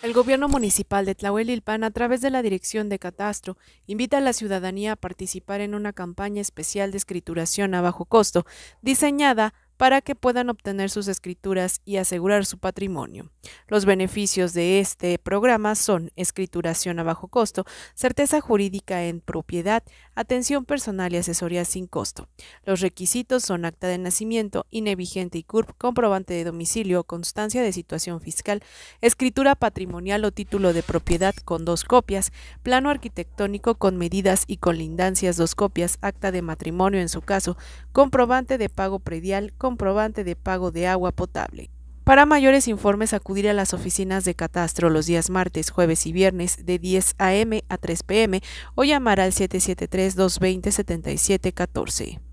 El gobierno municipal de Tlahuelilpan, a través de la Dirección de Catastro, invita a la ciudadanía a participar en una campaña especial de escrituración a bajo costo, diseñada para que puedan obtener sus escrituras y asegurar su patrimonio. Los beneficios de este programa son escrituración a bajo costo, certeza jurídica en propiedad, atención personal y asesoría sin costo. Los requisitos son acta de nacimiento, INE vigente y CURP, comprobante de domicilio, constancia de situación fiscal, escritura patrimonial o título de propiedad con dos copias, plano arquitectónico con medidas y con lindancias dos copias, acta de matrimonio en su caso, comprobante de pago predial, comprobante de pago de agua potable. Para mayores informes acudir a las oficinas de Catastro los días martes, jueves y viernes de 10 a.m. a 3 p.m. o llamar al 773 220 7714.